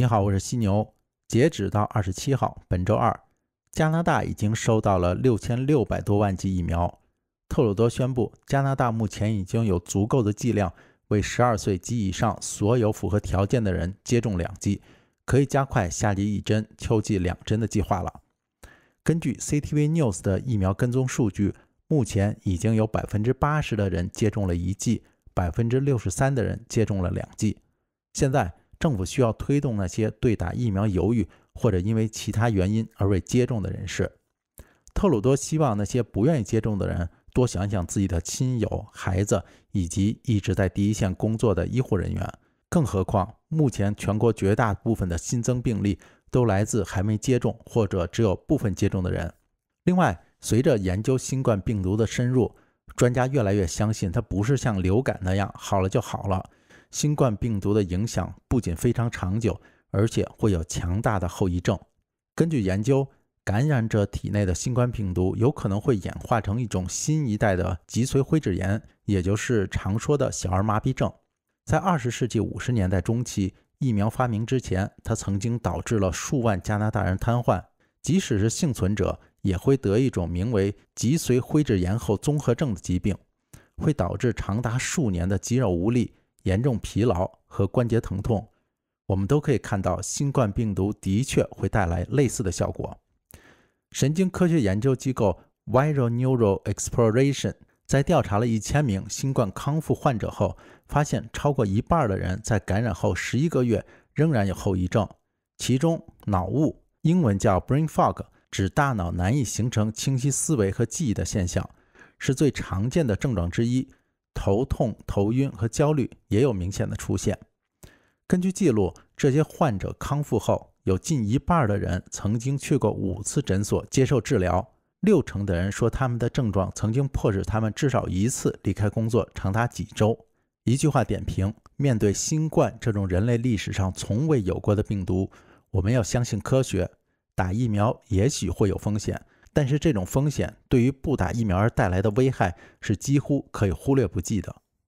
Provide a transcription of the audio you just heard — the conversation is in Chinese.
你好，我是犀牛。截止到二十七号，本周二，加拿大已经收到了六千六百多万剂疫苗。特鲁多宣布，加拿大目前已经有足够的剂量，为十二岁及以上所有符合条件的人接种两剂，可以加快夏季一针、秋季两针的计划了。根据 CTV News 的疫苗跟踪数据，目前已经有百分之八十的人接种了一剂，百分之六十三的人接种了两剂。现在。政府需要推动那些对打疫苗犹豫或者因为其他原因而未接种的人士。特鲁多希望那些不愿意接种的人多想想自己的亲友、孩子以及一直在第一线工作的医护人员。更何况，目前全国绝大部分的新增病例都来自还没接种或者只有部分接种的人。另外，随着研究新冠病毒的深入，专家越来越相信它不是像流感那样好了就好了。新冠病毒的影响不仅非常长久，而且会有强大的后遗症。根据研究，感染者体内的新冠病毒有可能会演化成一种新一代的脊髓灰质炎，也就是常说的小儿麻痹症。在二十世纪五十年代中期，疫苗发明之前，它曾经导致了数万加拿大人瘫痪。即使是幸存者，也会得一种名为脊髓灰质炎后综合症的疾病，会导致长达数年的肌肉无力。严重疲劳和关节疼痛，我们都可以看到，新冠病毒的确会带来类似的效果。神经科学研究机构 Viral Neural Exploration 在调查了一千名新冠康复患者后，发现超过一半的人在感染后十一个月仍然有后遗症，其中脑雾（英文叫 Brain Fog） 指大脑难以形成清晰思维和记忆的现象，是最常见的症状之一。头痛、头晕和焦虑也有明显的出现。根据记录，这些患者康复后，有近一半的人曾经去过五次诊所接受治疗，六成的人说他们的症状曾经迫使他们至少一次离开工作长达几周。一句话点评：面对新冠这种人类历史上从未有过的病毒，我们要相信科学，打疫苗也许会有风险。但是这种风险对于不打疫苗而带来的危害是几乎可以忽略不计的。